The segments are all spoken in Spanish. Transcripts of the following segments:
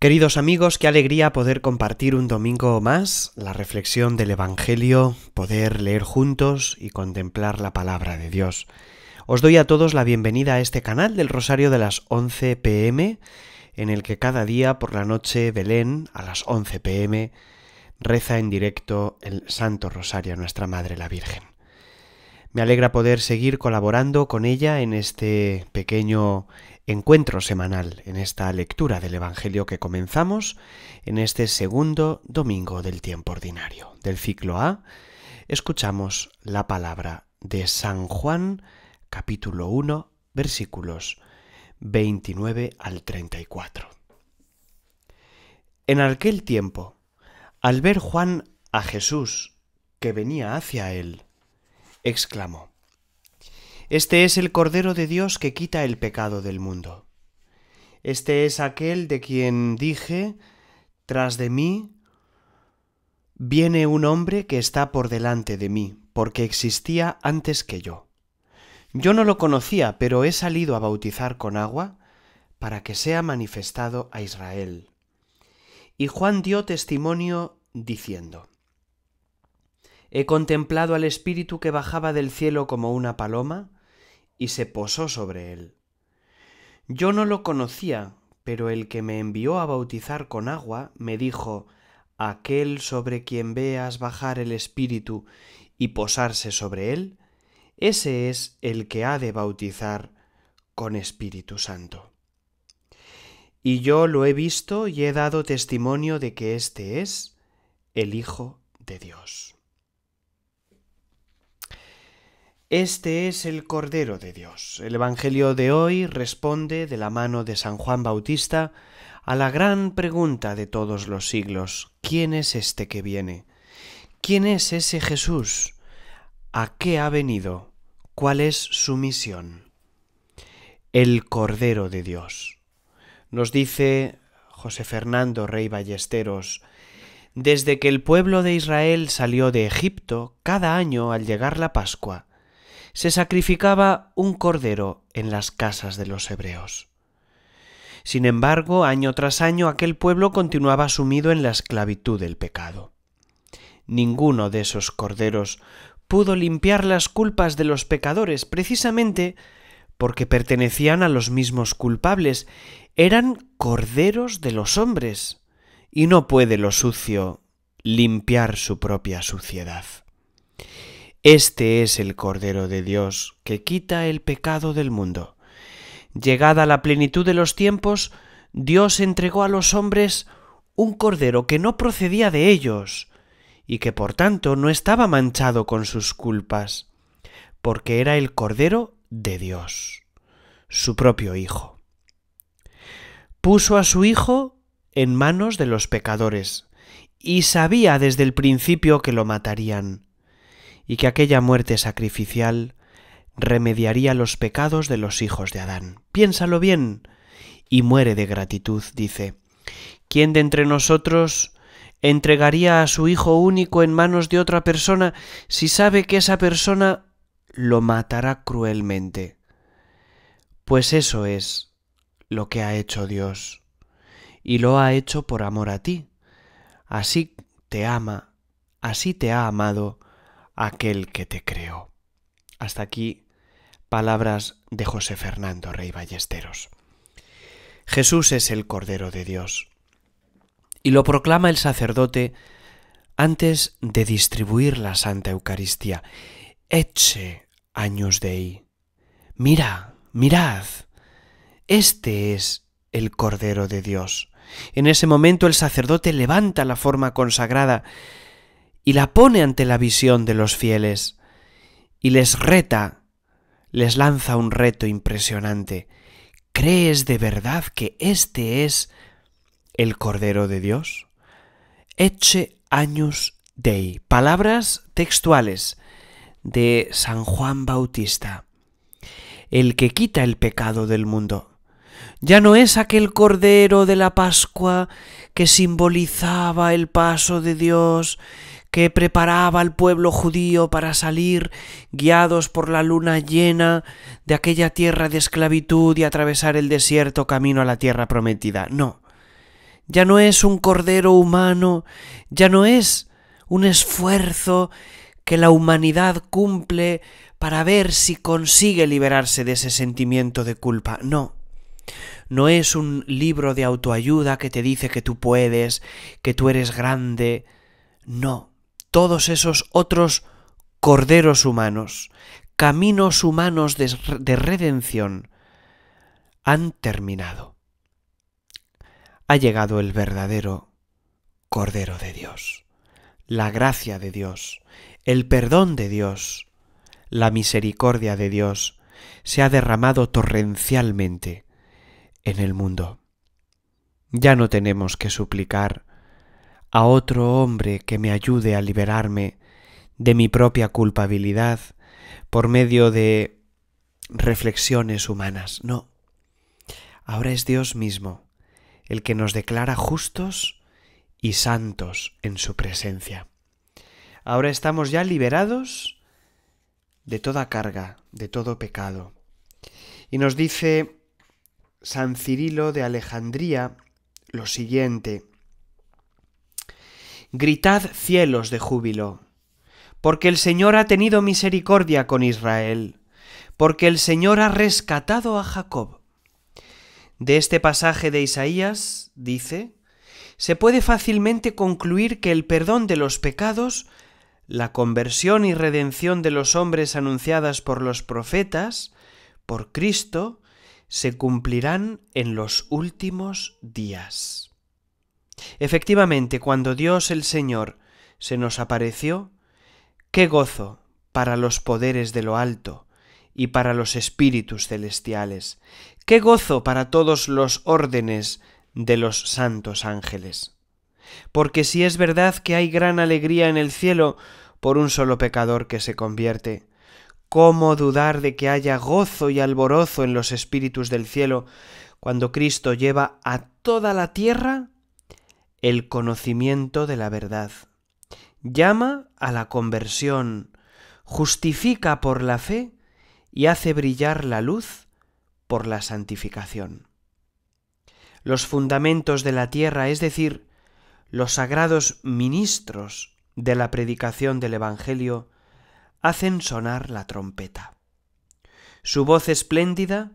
Queridos amigos, qué alegría poder compartir un domingo más la reflexión del Evangelio, poder leer juntos y contemplar la palabra de Dios. Os doy a todos la bienvenida a este canal del Rosario de las 11 pm, en el que cada día por la noche Belén, a las 11 pm, reza en directo el Santo Rosario a nuestra Madre la Virgen. Me alegra poder seguir colaborando con ella en este pequeño encuentro semanal, en esta lectura del Evangelio que comenzamos en este segundo domingo del tiempo ordinario. Del ciclo A, escuchamos la palabra de San Juan, capítulo 1, versículos 29 al 34. En aquel tiempo, al ver Juan a Jesús, que venía hacia él, exclamó, Este es el Cordero de Dios que quita el pecado del mundo. Este es aquel de quien dije, tras de mí, viene un hombre que está por delante de mí, porque existía antes que yo. Yo no lo conocía, pero he salido a bautizar con agua para que sea manifestado a Israel. Y Juan dio testimonio diciendo, He contemplado al Espíritu que bajaba del cielo como una paloma y se posó sobre él. Yo no lo conocía, pero el que me envió a bautizar con agua me dijo, Aquel sobre quien veas bajar el Espíritu y posarse sobre él, ese es el que ha de bautizar con Espíritu Santo. Y yo lo he visto y he dado testimonio de que este es el Hijo de Dios. Este es el Cordero de Dios. El Evangelio de hoy responde de la mano de San Juan Bautista a la gran pregunta de todos los siglos. ¿Quién es este que viene? ¿Quién es ese Jesús? ¿A qué ha venido? ¿Cuál es su misión? El Cordero de Dios. Nos dice José Fernando Rey Ballesteros, desde que el pueblo de Israel salió de Egipto, cada año al llegar la Pascua, se sacrificaba un cordero en las casas de los hebreos. Sin embargo, año tras año aquel pueblo continuaba sumido en la esclavitud del pecado. Ninguno de esos corderos pudo limpiar las culpas de los pecadores precisamente porque pertenecían a los mismos culpables, eran corderos de los hombres, y no puede lo sucio limpiar su propia suciedad. Este es el Cordero de Dios que quita el pecado del mundo. Llegada la plenitud de los tiempos, Dios entregó a los hombres un Cordero que no procedía de ellos y que por tanto no estaba manchado con sus culpas, porque era el Cordero de Dios, su propio Hijo. Puso a su Hijo en manos de los pecadores, y sabía desde el principio que lo matarían y que aquella muerte sacrificial remediaría los pecados de los hijos de Adán. Piénsalo bien y muere de gratitud, dice. ¿Quién de entre nosotros entregaría a su hijo único en manos de otra persona si sabe que esa persona lo matará cruelmente? Pues eso es lo que ha hecho Dios, y lo ha hecho por amor a ti. Así te ama, así te ha amado, aquel que te creó. Hasta aquí palabras de José Fernando Rey Ballesteros. Jesús es el Cordero de Dios. Y lo proclama el sacerdote antes de distribuir la Santa Eucaristía. Eche años ahí. Mira, mirad. Este es el Cordero de Dios. En ese momento el sacerdote levanta la forma consagrada y la pone ante la visión de los fieles y les reta, les lanza un reto impresionante. ¿Crees de verdad que este es el Cordero de Dios? Eche años dei. Palabras textuales de San Juan Bautista. El que quita el pecado del mundo. Ya no es aquel cordero de la Pascua que simbolizaba el paso de Dios que preparaba al pueblo judío para salir, guiados por la luna llena, de aquella tierra de esclavitud y atravesar el desierto camino a la tierra prometida. No, ya no es un cordero humano, ya no es un esfuerzo que la humanidad cumple para ver si consigue liberarse de ese sentimiento de culpa. No. No es un libro de autoayuda que te dice que tú puedes, que tú eres grande. No todos esos otros corderos humanos, caminos humanos de, redención, han terminado. Ha llegado el verdadero Cordero de Dios, la gracia de Dios, el perdón de Dios, la misericordia de Dios se ha derramado torrencialmente en el mundo. Ya no tenemos que suplicar a otro hombre que me ayude a liberarme de mi propia culpabilidad por medio de reflexiones humanas. No. Ahora es Dios mismo el que nos declara justos y santos en su presencia. Ahora estamos ya liberados de toda carga, de todo pecado. Y nos dice San Cirilo de Alejandría lo siguiente. Gritad cielos de júbilo, porque el Señor ha tenido misericordia con Israel, porque el Señor ha rescatado a Jacob. De este pasaje de Isaías, dice, se puede fácilmente concluir que el perdón de los pecados, la conversión y redención de los hombres anunciadas por los profetas, por Cristo, se cumplirán en los últimos días. Efectivamente, cuando Dios el Señor se nos apareció, qué gozo para los poderes de lo alto y para los espíritus celestiales, qué gozo para todos los órdenes de los santos ángeles. Porque si es verdad que hay gran alegría en el cielo por un solo pecador que se convierte, ¿cómo dudar de que haya gozo y alborozo en los espíritus del cielo cuando Cristo lleva a toda la tierra el conocimiento de la verdad. Llama a la conversión, justifica por la fe y hace brillar la luz por la santificación. Los fundamentos de la tierra, es decir, los sagrados ministros de la predicación del Evangelio, hacen sonar la trompeta. Su voz espléndida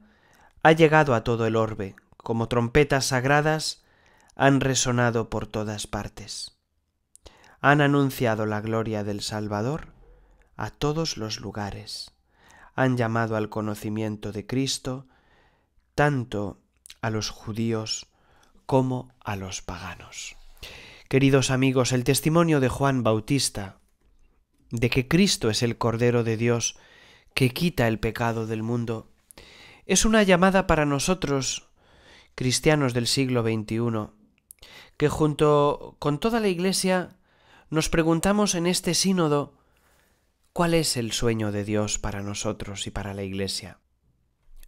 ha llegado a todo el orbe, como trompetas sagradas han resonado por todas partes. Han anunciado la gloria del Salvador a todos los lugares. Han llamado al conocimiento de Cristo tanto a los judíos como a los paganos. Queridos amigos, el testimonio de Juan Bautista, de que Cristo es el Cordero de Dios que quita el pecado del mundo, es una llamada para nosotros, cristianos del siglo XXI, que junto con toda la Iglesia nos preguntamos en este sínodo cuál es el sueño de Dios para nosotros y para la Iglesia.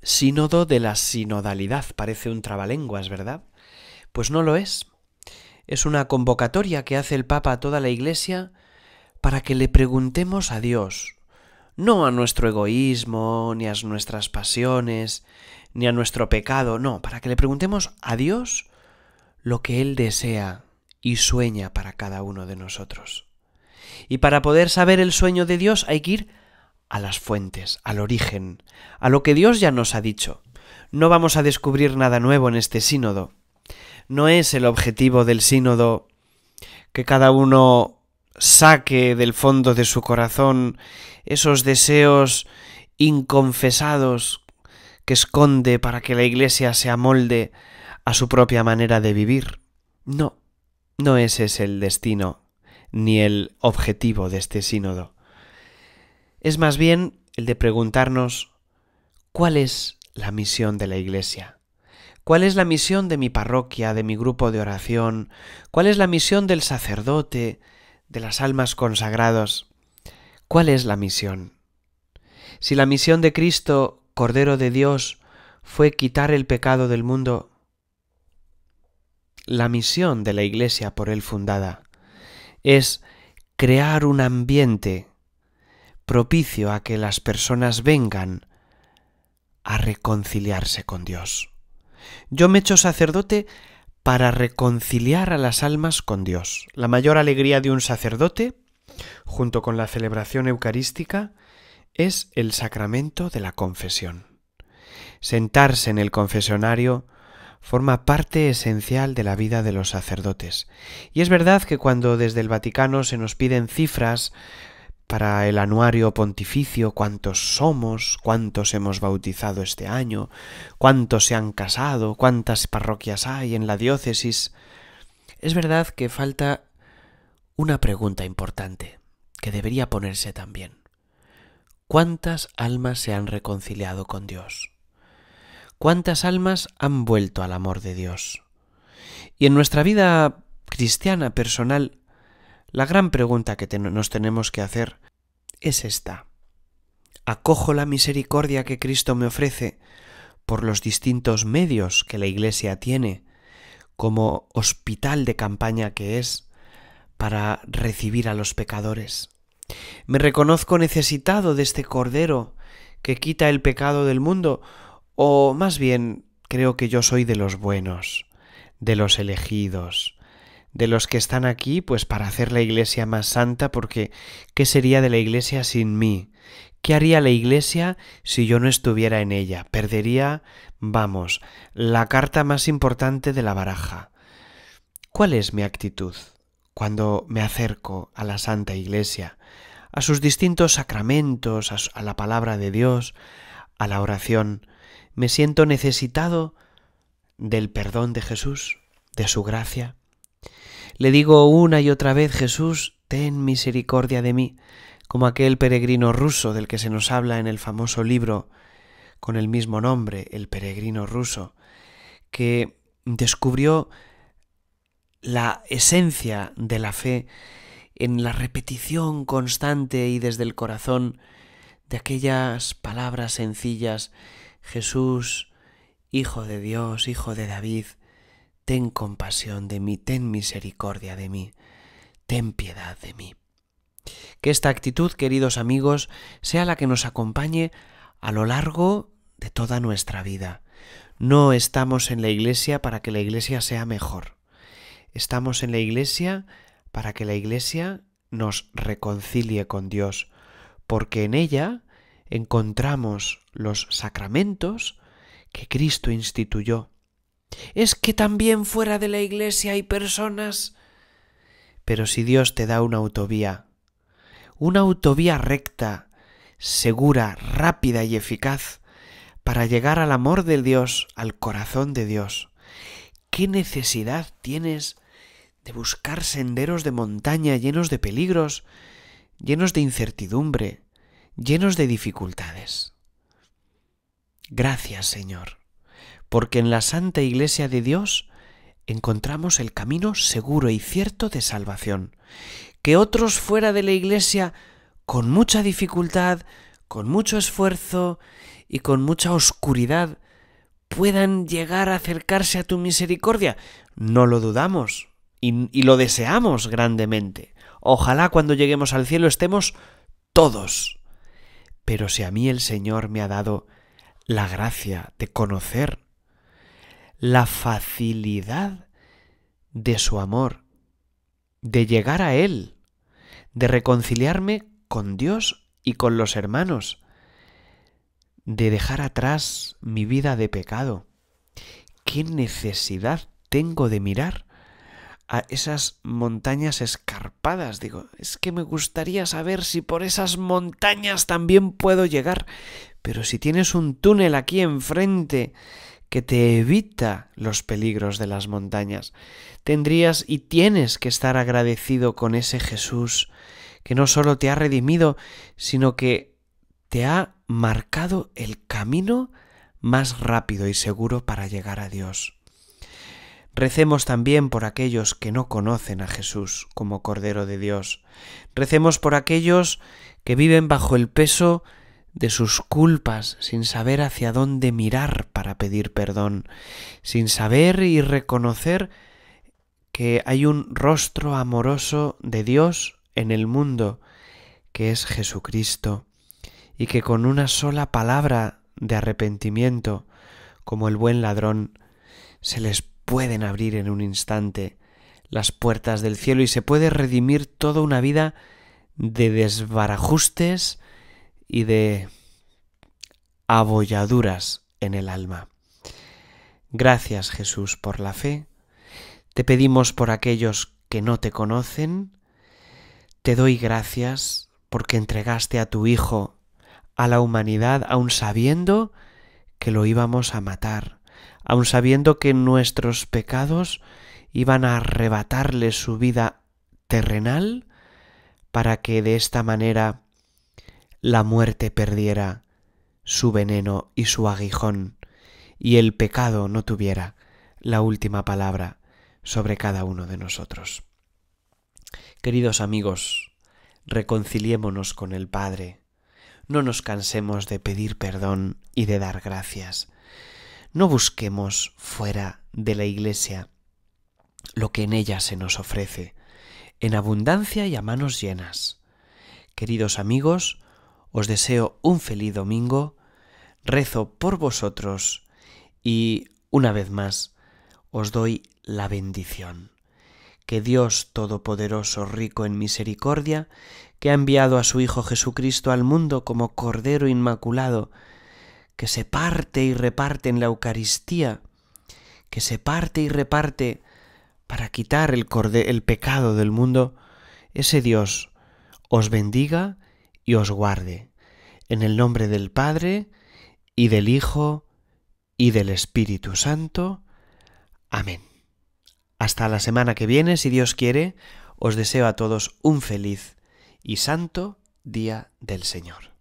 Sínodo de la sinodalidad parece un trabalenguas, ¿verdad? Pues no lo es. Es una convocatoria que hace el Papa a toda la Iglesia para que le preguntemos a Dios, no a nuestro egoísmo, ni a nuestras pasiones, ni a nuestro pecado, no, para que le preguntemos a Dios lo que Él desea y sueña para cada uno de nosotros. Y para poder saber el sueño de Dios hay que ir a las fuentes, al origen, a lo que Dios ya nos ha dicho. No vamos a descubrir nada nuevo en este sínodo. No es el objetivo del sínodo que cada uno saque del fondo de su corazón esos deseos inconfesados que esconde para que la Iglesia se amolde a su propia manera de vivir. No, no ese es el destino ni el objetivo de este sínodo. Es más bien el de preguntarnos cuál es la misión de la Iglesia, cuál es la misión de mi parroquia, de mi grupo de oración, cuál es la misión del sacerdote, de las almas consagrados? cuál es la misión. Si la misión de Cristo, Cordero de Dios, fue quitar el pecado del mundo, la misión de la Iglesia por él fundada. Es crear un ambiente propicio a que las personas vengan a reconciliarse con Dios. Yo me echo sacerdote para reconciliar a las almas con Dios. La mayor alegría de un sacerdote, junto con la celebración eucarística, es el sacramento de la confesión. Sentarse en el confesionario forma parte esencial de la vida de los sacerdotes. Y es verdad que cuando desde el Vaticano se nos piden cifras para el anuario pontificio, cuántos somos, cuántos hemos bautizado este año, cuántos se han casado, cuántas parroquias hay en la diócesis, es verdad que falta una pregunta importante que debería ponerse también. ¿Cuántas almas se han reconciliado con Dios? cuántas almas han vuelto al amor de Dios. Y en nuestra vida cristiana personal, la gran pregunta que nos tenemos que hacer es esta. ¿Acojo la misericordia que Cristo me ofrece por los distintos medios que la Iglesia tiene, como hospital de campaña que es, para recibir a los pecadores? ¿Me reconozco necesitado de este Cordero que quita el pecado del mundo o más bien, creo que yo soy de los buenos, de los elegidos, de los que están aquí pues para hacer la iglesia más santa, porque ¿qué sería de la iglesia sin mí? ¿Qué haría la iglesia si yo no estuviera en ella? Perdería, vamos, la carta más importante de la baraja. ¿Cuál es mi actitud cuando me acerco a la Santa Iglesia, a sus distintos sacramentos, a la palabra de Dios, a la oración? me siento necesitado del perdón de Jesús, de su gracia. Le digo una y otra vez, Jesús, ten misericordia de mí, como aquel peregrino ruso del que se nos habla en el famoso libro con el mismo nombre, el peregrino ruso, que descubrió la esencia de la fe en la repetición constante y desde el corazón de aquellas palabras sencillas Jesús, Hijo de Dios, Hijo de David, ten compasión de mí, ten misericordia de mí, ten piedad de mí. Que esta actitud, queridos amigos, sea la que nos acompañe a lo largo de toda nuestra vida. No estamos en la iglesia para que la iglesia sea mejor. Estamos en la iglesia para que la iglesia nos reconcilie con Dios, porque en ella encontramos los sacramentos que Cristo instituyó. Es que también fuera de la iglesia hay personas. Pero si Dios te da una autovía, una autovía recta, segura, rápida y eficaz, para llegar al amor de Dios, al corazón de Dios, ¿qué necesidad tienes de buscar senderos de montaña llenos de peligros, llenos de incertidumbre, llenos de dificultades. Gracias, Señor, porque en la Santa Iglesia de Dios encontramos el camino seguro y cierto de salvación, que otros fuera de la Iglesia, con mucha dificultad, con mucho esfuerzo y con mucha oscuridad, puedan llegar a acercarse a tu misericordia. No lo dudamos y, lo deseamos grandemente. Ojalá cuando lleguemos al cielo estemos todos pero si a mí el Señor me ha dado la gracia de conocer la facilidad de su amor, de llegar a Él, de reconciliarme con Dios y con los hermanos, de dejar atrás mi vida de pecado. ¿Qué necesidad tengo de mirar a esas montañas escarpadas. Digo, es que me gustaría saber si por esas montañas también puedo llegar. Pero si tienes un túnel aquí enfrente que te evita los peligros de las montañas, tendrías y tienes que estar agradecido con ese Jesús que no solo te ha redimido, sino que te ha marcado el camino más rápido y seguro para llegar a Dios. Recemos también por aquellos que no conocen a Jesús como Cordero de Dios. Recemos por aquellos que viven bajo el peso de sus culpas, sin saber hacia dónde mirar para pedir perdón, sin saber y reconocer que hay un rostro amoroso de Dios en el mundo, que es Jesucristo, y que con una sola palabra de arrepentimiento, como el buen ladrón, se les pueden abrir en un instante las puertas del cielo y se puede redimir toda una vida de desbarajustes y de abolladuras en el alma. Gracias Jesús por la fe. Te pedimos por aquellos que no te conocen. Te doy gracias porque entregaste a tu Hijo a la humanidad aun sabiendo que lo íbamos a matar aun sabiendo que nuestros pecados iban a arrebatarle su vida terrenal para que de esta manera la muerte perdiera su veneno y su aguijón y el pecado no tuviera la última palabra sobre cada uno de nosotros. Queridos amigos, reconciliémonos con el Padre, no nos cansemos de pedir perdón y de dar gracias. No busquemos fuera de la iglesia lo que en ella se nos ofrece, en abundancia y a manos llenas. Queridos amigos, os deseo un feliz domingo, rezo por vosotros y, una vez más, os doy la bendición. Que Dios Todopoderoso, rico en misericordia, que ha enviado a su Hijo Jesucristo al mundo como Cordero Inmaculado, que se parte y reparte en la Eucaristía, que se parte y reparte para quitar el, el pecado del mundo, ese Dios os bendiga y os guarde. En el nombre del Padre, y del Hijo, y del Espíritu Santo. Amén. Hasta la semana que viene, si Dios quiere, os deseo a todos un feliz y santo día del Señor.